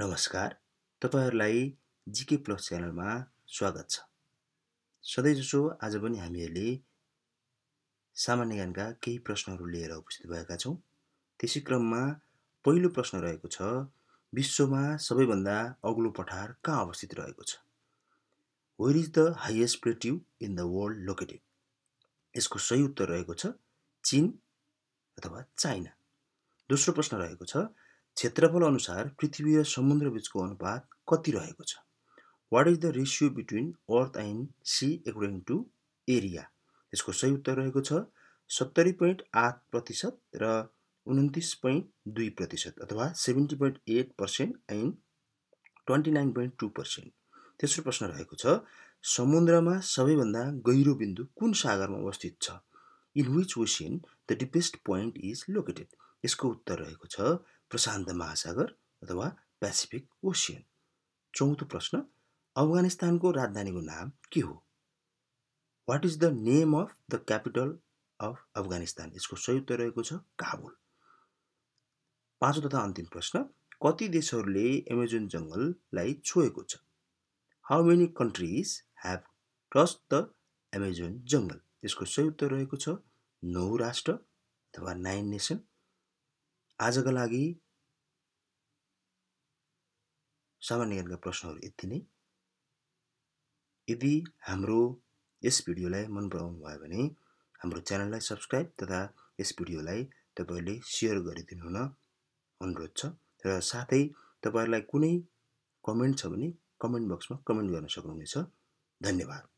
नमस्कार तपाईँहरूलाई जिके प्लस च्यानलमा स्वागत छ जसो आज पनि हामीहरूले सामान्य ज्ञानका केही प्रश्नहरू लिएर उपस्थित भएका छौँ त्यसै क्रममा पहिलो प्रश्न रहेको छ विश्वमा सबैभन्दा अग्लो पठार कहाँ अवस्थित रहेको छ where is the highest plateau in the world located यसको सही उत्तर रहेको छ चिन अथवा चाइना दोस्रो प्रश्न रहेको छ क्षेत्रफल अनुसार पृथ्वी र समुद्र बिचको अनुपात कति रहेको छ what is the ratio between earth and sea according to area यसको सही उत्तर रहेको छ सत्तरी पोइन्ट आठ प्रतिशत र उन्तिस पोइन्ट दुई प्रतिशत अथवा seventy point eight percent and twenty nine point two percent तेस्रो प्रश्न रहेको छ समुद्रमा सबैभन्दा गहिरो बिन्दु कुन सागरमा अवस्थित छ in which ocean the deepest point is located यसको उत्तर रहेको छ प्रशान्त महासागर अथवा पेसिफिक ओसियन चौथो प्रश्न अफगानिस्तानको राजधानीको नाम के हो what is the name of the capital of Afghanistan यसको संयुक्त रहेको छ काबुल पाँचौँ तथा अन्तिम प्रश्न कति देशहरूले एमेजोन जङ्गललाई छोएको छ how many countries have cross the Amazon jungle यसको संयुक्त रहेको छ नौ राष्ट्र अथवा नाइन नेसन आजका लागि सामान्य ज्ञानका प्रश्नहरू यति नै यदि हाम्रो यस भिडियोलाई मन पराउनु भयो भने हाम्रो च्यानललाई सब्सक्राइब तथा यस भिडियोलाई तपाईँहरूले सेयर गरिदिनु हुन अनुरोध छ र साथै तपाईँहरूलाई कुनै कमेन्ट छ भने कमेन्ट बक्समा कमेन्ट गर्न सक्नुहुनेछ धन्यवाद